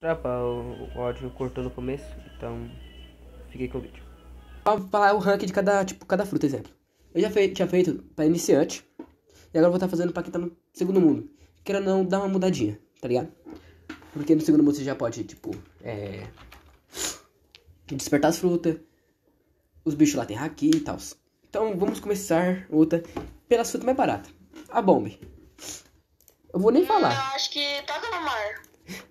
travar ah, o áudio cortou no começo, então fiquei com o vídeo. Vou falar o rank de cada, tipo, cada fruta, exemplo. Eu já fei, tinha feito pra iniciante, e agora vou estar tá fazendo pra quem tá no segundo mundo. Quero não dar uma mudadinha, tá ligado? Porque no segundo mundo você já pode, tipo, é... Despertar as frutas, os bichos lá tem haki e tal. Então vamos começar outra pelas frutas mais baratas. A bomba. Eu vou nem hum, falar. Eu acho que tá no mar.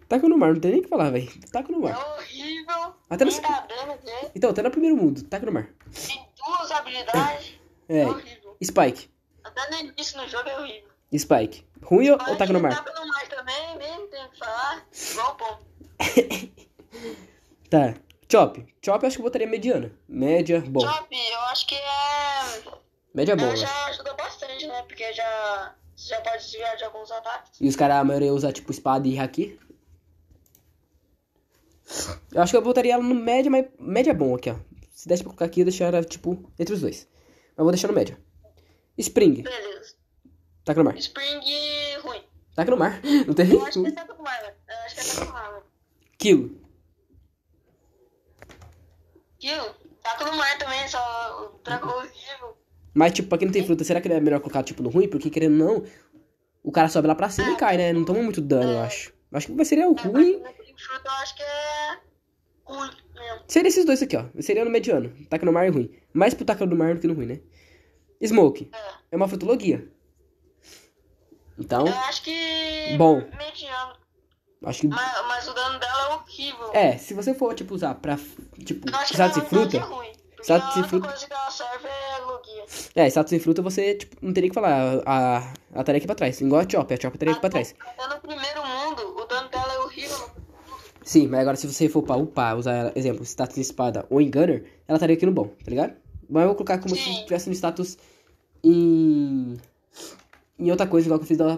Taca no mar, não tem nem o que falar, velho. Taca no mar. É horrível. Até no... Nadando, né? Então, até no primeiro mundo, taca no mar. Tem duas habilidades. É. é. é horrível. Spike. Até no início no jogo é horrível. Spike. Ruim Spike ou, taca no mar? Taca no mar também, mesmo tem que falar. Igual bom. tá. Chop. Chop eu acho que eu botaria mediana. Média, bom. Chop, eu acho que é. Média boa. Já ajuda bastante, né? Porque já. Você já pode desviar de alguns ataques. E os caras, a maioria usa tipo espada e haki? Eu acho que eu botaria ela no média, mas média é bom aqui, ó. Se desse pra colocar aqui, eu deixaria, tipo, entre os dois. Mas vou deixar no média. Spring. Beleza. Taca tá no mar. Spring ruim. Taca tá no mar. Não tem Eu acho que é taca no mar, né? Eu acho que taca no é mar, Kill. Kill? Taca no mar também, só dragão uhum. vivo. Mas, tipo, pra quem não tem fruta, será que é melhor colocar, tipo, no ruim? Porque, querendo não, o cara sobe lá pra cima ah, e é. cai, né? Não toma muito dano, é. eu acho. Eu acho que vai seria o é, ruim... Chuta, eu acho que é ruim mesmo. Seria esses dois aqui, ó. Seria no mediano. Taca no mar é ruim. Mais pro taca do mar do que no ruim, né? Smoke. É, é uma frutologia. Então. Eu acho que. Bom. Mediano. Acho que... Mas, mas, o dano dela é horrível. É, se você for, tipo, usar pra. Tipo, status e fruta. É ruim, status e fruta. Coisa que ela serve é, logia. é, status e fruta você tipo, não teria que falar. A, a, a tarefa aqui é pra trás. Igual a Chop, a Chop teria aqui é pra ah, trás. No primeiro mundo, o dano Sim, mas agora se você for pra upar, usar, exemplo, status de espada ou em gunner, ela estaria aqui no bom, tá ligado? Mas eu vou colocar como Sim. se tivesse no status em. em outra coisa, igual que eu fiz da...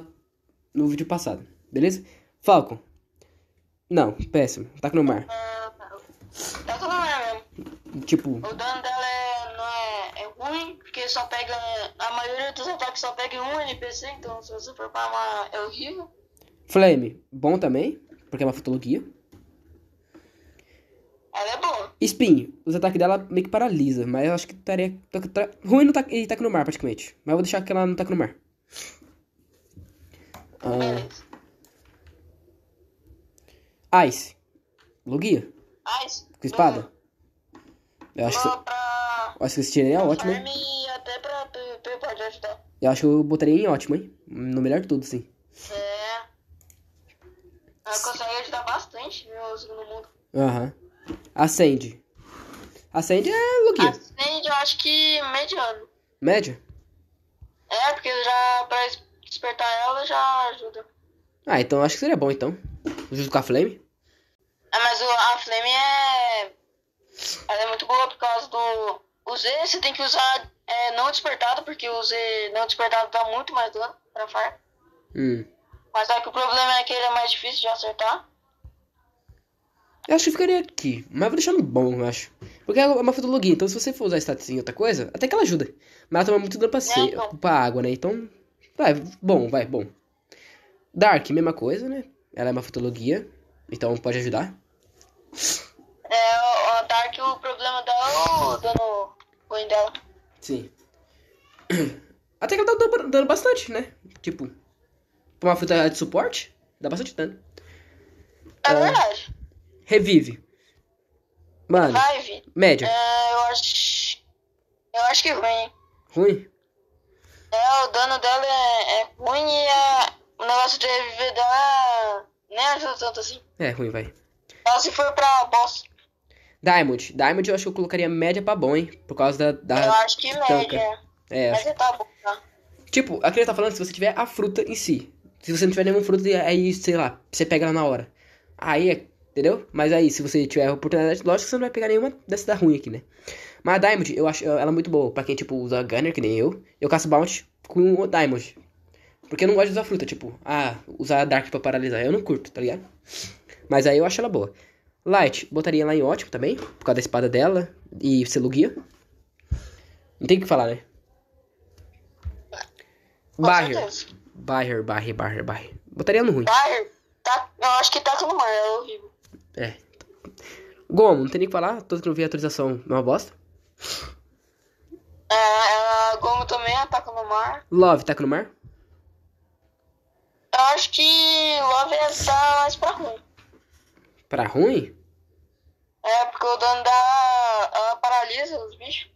no vídeo passado, beleza? Falco. Não, péssimo. Taca tá no mar. Ah, tá taca tá no mar mesmo. Tipo. O dano dela é, não é, é ruim, porque só pega. A maioria dos ataques só pega um NPC, então se você for pra uma. é horrível. Flame, bom também, porque é uma fotologia. Ela é boa. Espinho. Os ataques dela meio que paralisa, mas eu acho que estaria. ruim no tac, tá no mar, praticamente. Mas eu vou deixar que ela não taca tá no mar. Ah, Ice. Lugia. Ice. Com espada. Eu acho que. Pra... acho que esse tiro é ótimo. Até pra, ajudar. Eu acho que eu botaria em ótimo, hein? No melhor de tudo, sim. É. Ela consegue ajudar bastante no segundo mundo. Aham. Uhum acende acende é Lugia. acende eu acho que mediano. Média? É, porque já pra despertar ela já ajuda. Ah, então acho que seria bom então. Junto com a Flame. É, mas o, a Flame é. Ela é muito boa por causa do. O Z você tem que usar é, não despertado, porque o Z não despertado dá muito mais dano pra far. Hum. Mas é que o problema é que ele é mais difícil de acertar. Eu acho que ficaria aqui, mas vou deixando bom, eu acho. Porque é uma foto login, então se você for usar status em outra coisa, até que ela ajuda. Mas ela toma muito dano pra, é, ser, pra água, né? Então, vai, bom, vai, bom. Dark, mesma coisa, né? Ela é uma fotologia, então pode ajudar. É, o Dark, o problema dela é o dano ruim dela. Sim. Até que ela dá tá dano bastante, né? Tipo, pra uma fruta de suporte, dá bastante dano. É, é... verdade. Revive. Mano. Live? Média. É, eu acho. Eu acho que ruim. Ruim? É, o dano dela é, é ruim e a, o negócio de reviver dela nem ajuda tanto assim. É, ruim, vai. Ela se foi pra boss. Diamond. Diamond eu acho que eu colocaria média pra bom, hein? Por causa da. da eu acho que tanca. média. É. Média tá bom, tá? Tipo, a ele tá falando se você tiver a fruta em si. Se você não tiver nenhuma fruta, aí, sei lá, você pega ela na hora. Aí é Entendeu? Mas aí, se você tiver oportunidade, lógico que você não vai pegar nenhuma dessa da ruim aqui, né? Mas a Diamond, eu acho ela é muito boa. Pra quem, tipo, usa Gunner, que nem eu. Eu caço Bounty com o Diamond. Porque eu não gosto de usar fruta, tipo, ah, usar Dark pra paralisar. Eu não curto, tá ligado? Mas aí eu acho ela boa. Light, botaria lá em ótimo também, por causa da espada dela e selo guia. Não tem o que falar, né? barrier. Barrier, barrier, barrier, barrier. Botaria no ruim. Barrier, tá, eu acho que tá tudo mal, é horrível. É. Gomo, não tem nem o que falar, todo que não vi a atualização é uma bosta. É, Gomo também ataca tá no mar. Love, ataca tá no mar? Eu acho que Love tá mais pra ruim. Pra ruim? É, porque o dono da. Ela paralisa os bichos.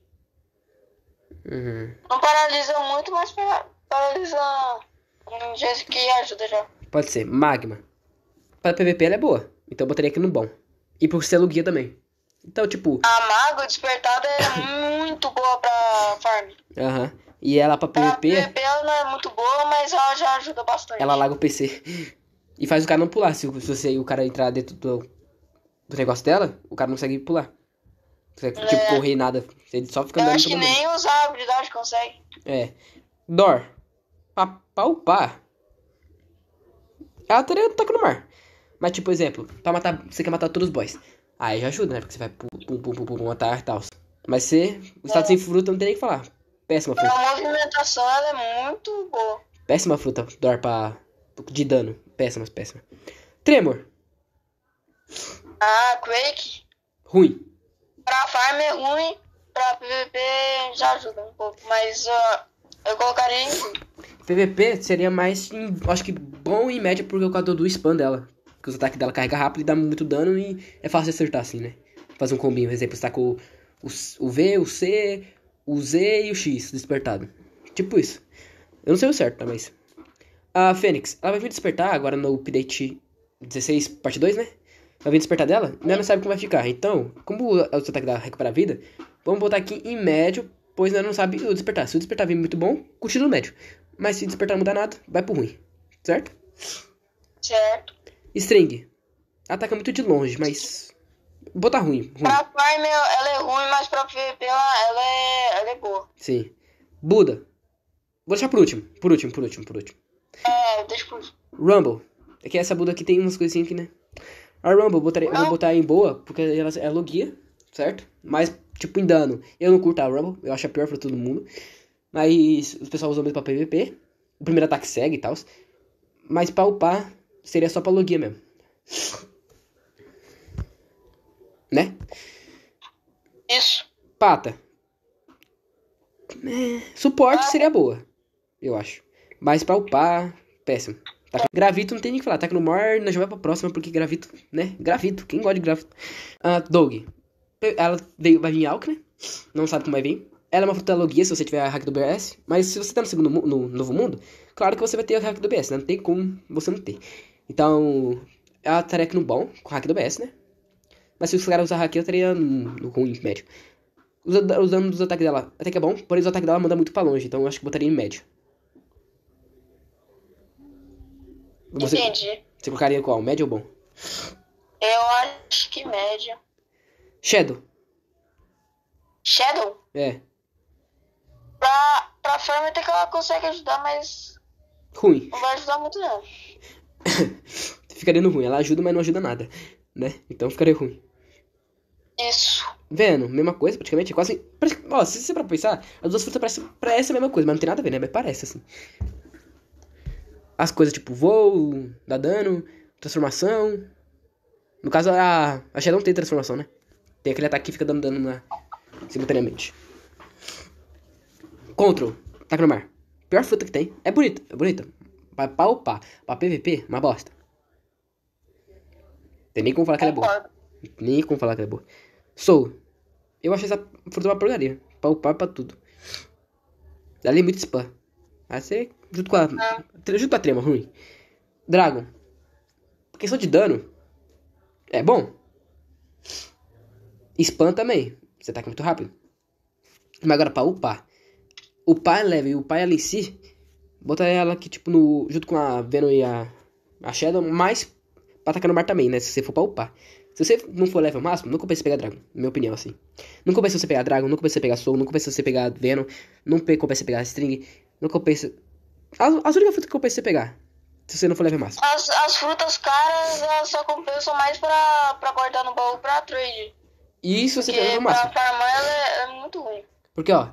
Uhum. Não paralisa muito, mas para, paralisa um jeito que ajuda já. Pode ser. Magma. Para PVP ela é boa. Então eu botaria aqui no bom. E por ser guia também. Então, tipo. A Mago Despertada é muito boa pra farm. Aham. Uhum. E ela pra PVP. PVP ela não é muito boa, mas ela já ajuda bastante. Ela larga o PC. E faz o cara não pular. Se, se você, o cara entrar dentro do, do negócio dela, o cara não consegue pular. consegue, tipo, é. tipo, correr nada. Ele só fica Eu acho que nem usar a habilidade consegue. É. Dor. Pra palpar. Ela tá, tá no mar. Mas, tipo, exemplo, pra matar. Você quer matar todos os boys. Aí já ajuda, né? Porque você vai pum, pum, pum, pum, pum matar e tal. Mas você. O status é. sem fruta não tem nem o que falar. Péssima fruta. A movimentação ela é muito boa. Péssima fruta, dor pra. De dano. Péssima, péssima. Tremor. Ah, Quake. Ruim. Pra farm é ruim. Pra PVP já ajuda um pouco. Mas uh, eu colocaria em. PVP seria mais, acho que bom em média por causa do spam dela. Porque os ataques dela carrega rápido e dá muito dano e é fácil de acertar assim, né? Fazer um combinho, por exemplo, você tá com o, o V, o C, o Z e o X despertado. Tipo isso. Eu não sei o certo, tá? Mas. A Fênix, ela vai vir despertar agora no update 16, parte 2, né? Vai vir despertar dela? Ela não sabe como vai ficar. Então, como o ataque dela recupera a vida, vamos botar aqui em médio, pois ela não sabe o despertar. Se o despertar vir muito bom, continua no médio. Mas se despertar não mudar nada, vai pro ruim. Certo? Certo. String. Ataca muito de longe, mas. Botar tá ruim. ruim. Pra Prime ela é ruim, mas pra PVP ela, ela, é, ela é boa. Sim. Buda. Vou deixar por último. Por último, por último, por último. É, deixa por último. Rumble. É que essa Buda aqui tem umas coisinhas aqui, né? A Rumble botaria, eu vou botar em boa, porque ela é logia, certo? Mas, tipo, em dano. Eu não curto a Rumble, eu acho a pior pra todo mundo. Mas o pessoal usa mesmo pra PVP. O primeiro ataque segue e tal. Mas pra upar, Seria só pra logia mesmo. Né? Isso. Pata. É, suporte ah. seria boa, eu acho. Mas pra upar, péssimo. Tá, gravito não tem nem o que falar. Tá no maior, nós já vai pra próxima, porque gravito, né? Gravito, quem gosta de gravito? Uh, ah, Dog. Ela veio, vai vir em Alck, né? Não sabe como vai vir. Ela é uma logia se você tiver a hack do BS. Mas se você tá no segundo no novo mundo, claro que você vai ter a hack do BS, né? Não tem como você não ter. Então, eu estaria aqui no bom, com o hack do BS, né? Mas se os caras usar hack, eu estaria no, no ruim, médio. Usa, usando os ataques dela, até que é bom, porém o ataque dela manda muito pra longe, então eu acho que botaria em médio. Você, Entendi. Você colocaria qual? Médio ou bom? Eu acho que médio. Shadow. Shadow? É. Pra, pra Fermi até que ela consegue ajudar, mas. Ruim. Não vai ajudar muito, não. ficaria no ruim. Ela ajuda, mas não ajuda nada, né? Então ficaria ruim. Isso. Vendo, mesma coisa, praticamente, é quase. Ó, se você para pensar, as duas frutas parecem, parecem a mesma coisa, mas não tem nada a ver, né? Mas parece assim. As coisas tipo voo, dá dano, transformação. No caso, a, a Shadow não tem transformação, né? Tem aquele ataque que fica dando dano na... simultaneamente. Control, ataque no mar. Pior fruta que tem. É bonita, é bonita. Pra, pra upar. Pra PVP, uma bosta. Tem nem como falar que ela é boa. Nem como falar que ela é boa. Soul. Eu acho essa fruta uma porcaria. Pra upar pra tudo. Dali é muito spam. Vai ser junto com a. Ah. Junto com a trema, ruim. Dragon. Questão de dano. É bom. Spam também. Você aqui muito rápido. Mas agora pra upar. Upar é leve e upar é ela em si botar ela aqui, tipo, no, junto com a Venom e a, a Shadow, mas pra atacar no mar também, né? Se você for pra upar. Se você não for level máximo, não compensa pegar Dragon, na minha opinião, assim. Não compensa você pegar Dragon, não compensa você pegar Soul, não compensa você pegar Venom, não compensa você pegar String, não compensa... As, as únicas frutas que compensa você pegar, se você não for level máximo. As, as frutas caras, elas só compensam mais pra, pra guardar no baú pra trade. E se você Porque pegar level máximo. Porque pra farmar ela é, é, muito ruim. Porque, ó, não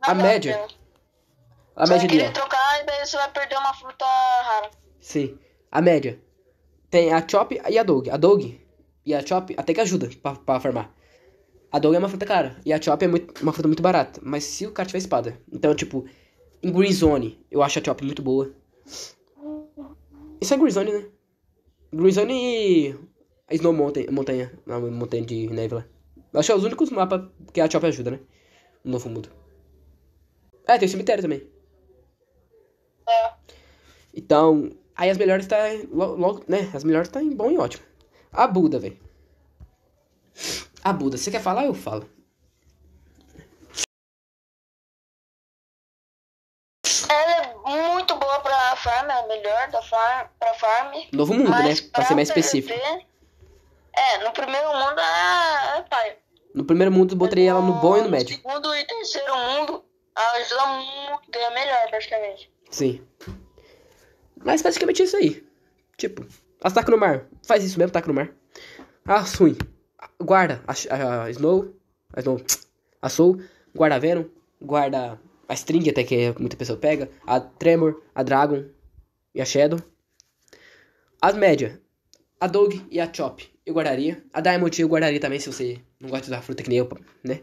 a média... Pena. A você média trocar e daí você vai perder uma fruta rara. Sim. A média. Tem a Chop e a Dog. A Dog e a Chop até que ajuda pra, pra farmar. A Dog é uma fruta cara. E a Chop é muito, uma fruta muito barata. Mas se o cara tiver espada. Então, tipo, em Green Zone, eu acho a Chop muito boa. Isso é Green Zone, né? Green Zone e. A Snow Mountain. Montanha. na montanha de neve lá. Eu acho que é os únicos mapas que a Chop ajuda, né? No novo mundo. Ah, tem o cemitério também. É. Então, aí as melhores tá logo, né? As melhores tá em bom e ótimo. A Buda, velho. A Buda, você quer falar? Eu falo. ela é muito boa farm, é a melhor da farm, pra farm. Novo mundo, né? Pra, pra ser mais específico. PVP, é, no primeiro mundo é, é pai. No primeiro mundo eu botaria ela no bom e no médio. No segundo e terceiro mundo, ela ajuda muito, é melhor praticamente. Sim. Mas basicamente é isso aí. Tipo, ataque no mar. Faz isso mesmo, ataque no mar. Assume. Ah, Guarda a, a, Snow. A Snow. A Soul. Guarda a Venom. Guarda a String, até que muita pessoa pega. A Tremor. A Dragon. E a Shadow. As média A Dog e a Chop. Eu guardaria. A Diamond eu guardaria também, se você não gosta de usar fruta que nem eu, né?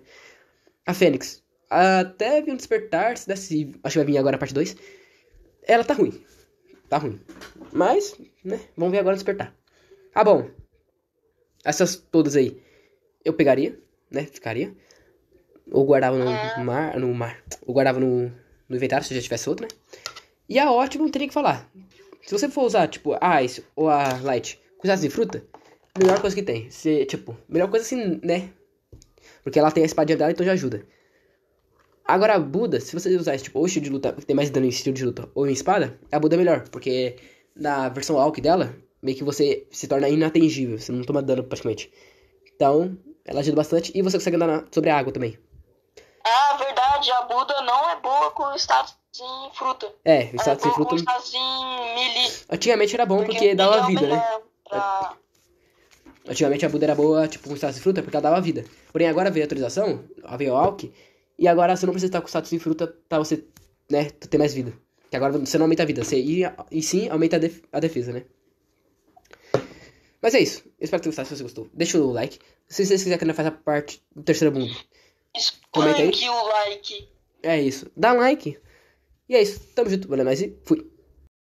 A Fênix. Até vir um despertar, se desse, acho que vai vir agora a parte 2. Ela tá ruim. Tá ruim. Mas, né? Vamos ver agora despertar. Ah, bom. Essas todas aí. Eu pegaria, né? Ficaria. Ou guardava no é. mar. No mar. Ou guardava no, no inventário, se já tivesse outro, né? E a ótima, não teria que falar. Se você for usar, tipo, a Ice ou a Light com de fruta, melhor coisa que tem. Se, tipo, melhor coisa assim, né? Porque ela tem a espadinha dela, então já ajuda. Agora a Buda, se você usar tipo, ou estilo de luta, que tem mais dano em estilo de luta ou em espada, a Buda é melhor, porque na versão Alck dela, meio que você se torna inatingível, você não toma dano praticamente. Então, ela ajuda bastante e você consegue andar na, sobre a água também. Ah, verdade, a Buda não é boa com status em fruta. É, o status é em fruta. Com status em melee. Antigamente era bom porque, porque dava vida, né? É pra... Antigamente a Buda era boa, tipo, com status de fruta porque ela dava vida. Porém, agora veio a atualização, a veio o Alck e agora você não precisa estar com status de fruta pra você, né, ter mais vida. Que agora você não aumenta a vida, você, e, e sim aumenta a, def a defesa, né? Mas é isso. Eu espero que tenha gostado. Se você gostou, deixa o like. Se vocês quiserem que ainda faça parte do terceiro mundo. Comenta aí. o like. É isso. Dá um like. E é isso. Tamo junto. Valeu mais é e fui.